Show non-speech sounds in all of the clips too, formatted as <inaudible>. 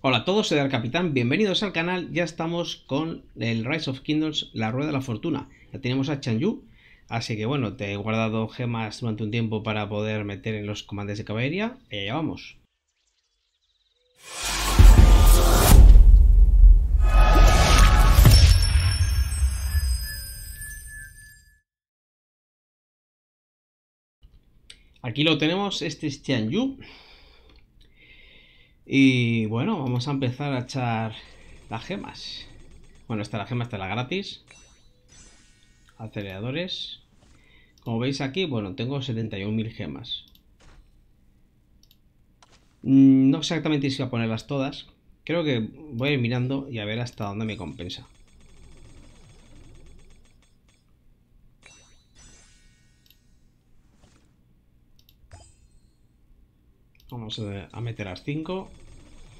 Hola a todos, soy el Capitán, bienvenidos al canal. Ya estamos con el Rise of Kingdoms, la Rueda de la Fortuna. Ya tenemos a Chanyu, así que bueno, te he guardado gemas durante un tiempo para poder meter en los comandos de caballería eh, y allá vamos. Aquí lo tenemos, este es Chanyu y bueno, vamos a empezar a echar las gemas. Bueno, esta la gema, está la gratis. Aceleradores. Como veis aquí, bueno, tengo 71.000 gemas. Mm, no exactamente si voy a ponerlas todas. Creo que voy a ir mirando y a ver hasta dónde me compensa. Vamos a meter las 5.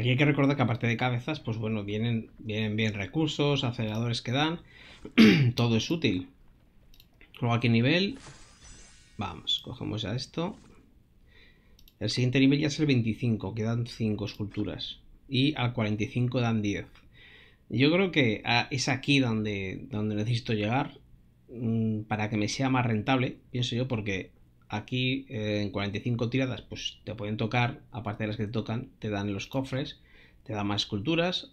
Aquí hay que recordar que aparte de cabezas, pues bueno, vienen, bien recursos, aceleradores que dan, <clears throat> todo es útil. Luego aquí nivel, vamos, cogemos ya esto. El siguiente nivel ya es el 25, que dan 5 esculturas. Y al 45 dan 10. Yo creo que ah, es aquí donde, donde necesito llegar mm, para que me sea más rentable, pienso yo, porque Aquí eh, en 45 tiradas pues te pueden tocar, aparte de las que te tocan, te dan los cofres, te dan más esculturas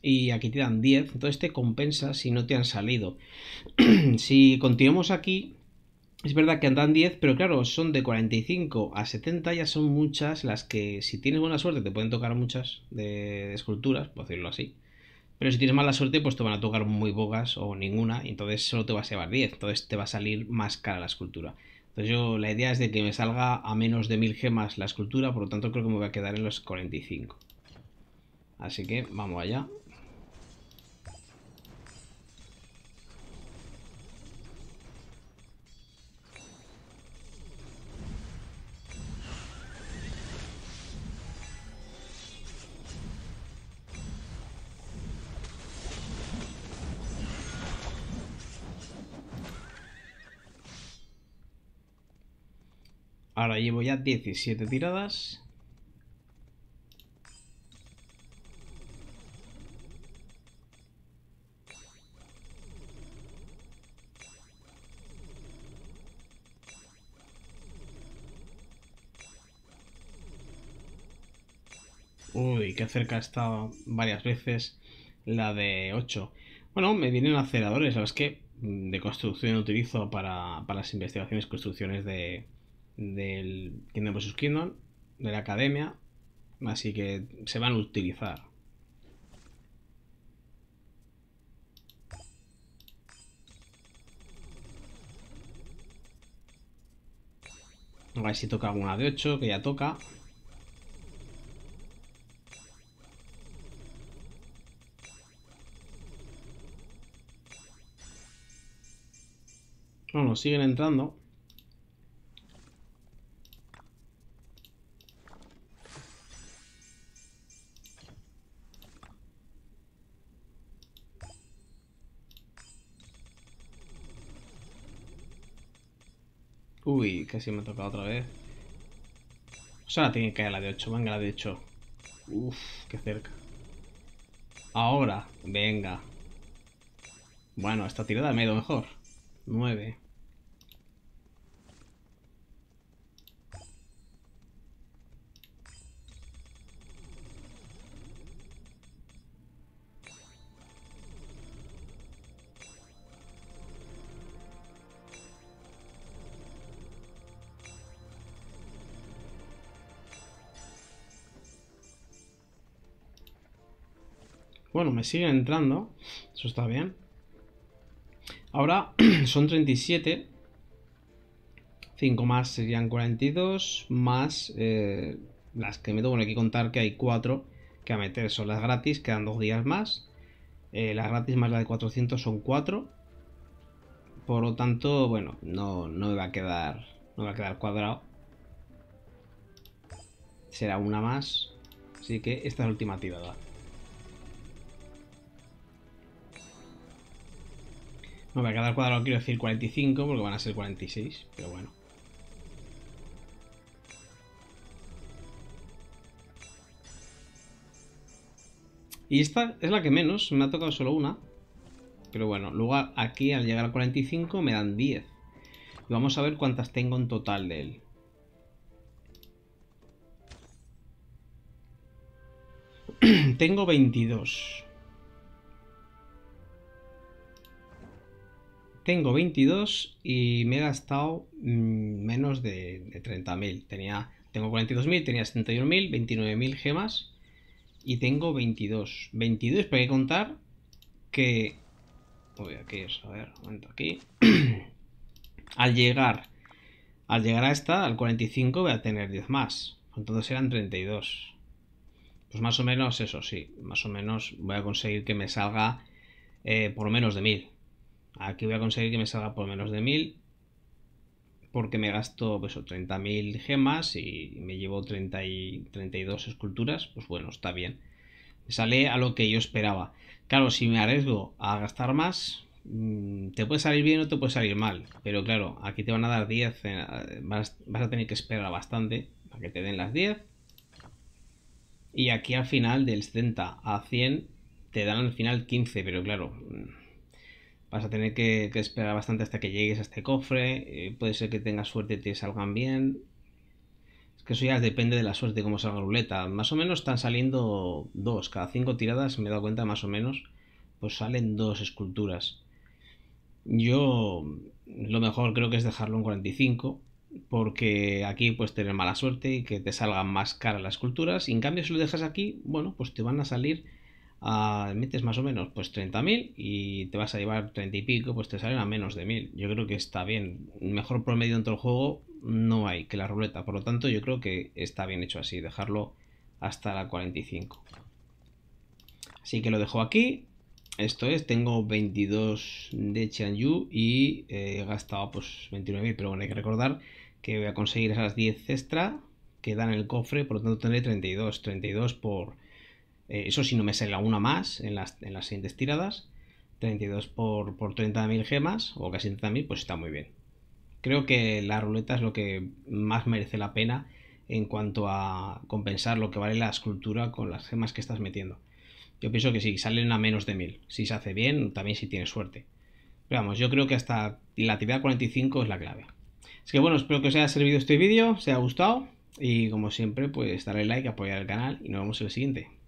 y aquí te dan 10, entonces te compensa si no te han salido. <clears throat> si continuamos aquí, es verdad que andan 10, pero claro, son de 45 a 70, ya son muchas las que si tienes buena suerte te pueden tocar muchas de, esculturas, por decirlo así. Pero si tienes mala suerte, pues te van a tocar muy pocas o ninguna, y entonces solo te va a llevar 10, entonces te va a salir más cara la escultura. Entonces yo la idea es de que me salga a menos de 1000 gemas la escultura, por lo tanto creo que me voy a quedar en los 45. Así que vamos allá. Ahora llevo ya 17 tiradas. Uy, qué cerca ha estado varias veces la de 8. Bueno, me vienen aceleradores, ¿sabes que De construcción utilizo para, para las investigaciones, construcciones de, del Kingdom vs. Kingdom, de la academia, así que se van a utilizar. A ver si toca alguna de 8, que ya toca. Bueno, siguen entrando. Uy, casi me ha tocado otra vez. O sea, tiene que caer la de 8. Venga, la de 8. Uf, qué cerca. Ahora, venga. Bueno, esta tirada me ha ido mejor. 9. Bueno, me siguen entrando. Eso está bien. Ahora <clears throat> son 37. 5 más serían 42. Más eh, las que meto. Bueno, hay que contar que hay 4 que a meter. Son las gratis, quedan 2 días más. Eh, las gratis más la de 400 son 4. Por lo tanto, bueno, no, no me va a quedar. No me va a quedar cuadrado. Será una más. Así que esta es la última tirada No, para cada cuadrado quiero decir 45 porque van a ser 46, pero bueno. Y esta es la que menos, me ha tocado solo una. Pero bueno, luego aquí al llegar a 45 me dan 10. Y vamos a ver cuántas tengo en total de él. <clears throat> tengo 22. Tengo 22 y me he gastado mm, menos de, 30.000. Tenía, tengo 42.000, tenía 71.000, 29.000 gemas y tengo 22. 22, pero hay que contar que... Voy aquí a ver, un momento aquí. <clears throat> al llegar al llegar a esta, al 45, voy a tener 10 más. Entonces eran 32. Pues más o menos eso, sí. Más o menos voy a conseguir que me salga eh, por por menos de 1000. Aquí voy a conseguir que me salga por menos de 1000 porque me gasto 30.000 pues gemas y me llevo 32 esculturas, pues bueno, está bien. sale a lo que yo esperaba. Claro, si me arriesgo a gastar más, mm, te puede salir bien o te puede salir mal. Pero claro, aquí te van a dar 10, eh, vas, vas a tener que esperar bastante para que te den las 10. Y aquí al final del 70 a 100 te dan al final 15, pero claro, mm, vas a tener que, esperar bastante hasta que llegues a este cofre. Eh, puede ser que tengas suerte y te salgan bien. Es que eso ya depende de la suerte, cómo salga la ruleta. Más o menos están saliendo dos. Cada cinco tiradas, me he dado cuenta más o menos, pues salen dos esculturas. Yo lo mejor creo que es dejarlo en 45, porque aquí puedes tener mala suerte y que te salgan más caras las esculturas. Y en cambio, si lo dejas aquí, bueno, pues te van a salir metes más o menos pues 30.000 y te vas a llevar 30 y pico, pues te salen a menos de 1.000. Yo creo que está bien. Mejor promedio en todo el juego no hay que la ruleta. Por lo tanto, yo creo que está bien hecho así, dejarlo hasta la 45. Así que lo dejo aquí. Esto es, tengo 22 de Yu y eh, he gastado pues 29.000, pero bueno, hay que recordar que voy a conseguir esas 10 extra que dan el cofre, por lo tanto tendré 32, 32 por eh, eso si no me sale una más en las, siguientes tiradas. 32 por, por 30.000 gemas o casi 30.000, pues está muy bien. Creo que la ruleta es lo que más merece la pena en cuanto a compensar lo que vale la escultura con las gemas que estás metiendo. Yo pienso que sí, salen a menos de 1000. Si se hace bien, también si tienes suerte. Pero vamos, yo creo que hasta la actividad 45 es la clave. Así que bueno, espero que os haya servido este vídeo, os haya gustado. Y como siempre, pues darle like, apoyar el canal y nos vemos en el siguiente.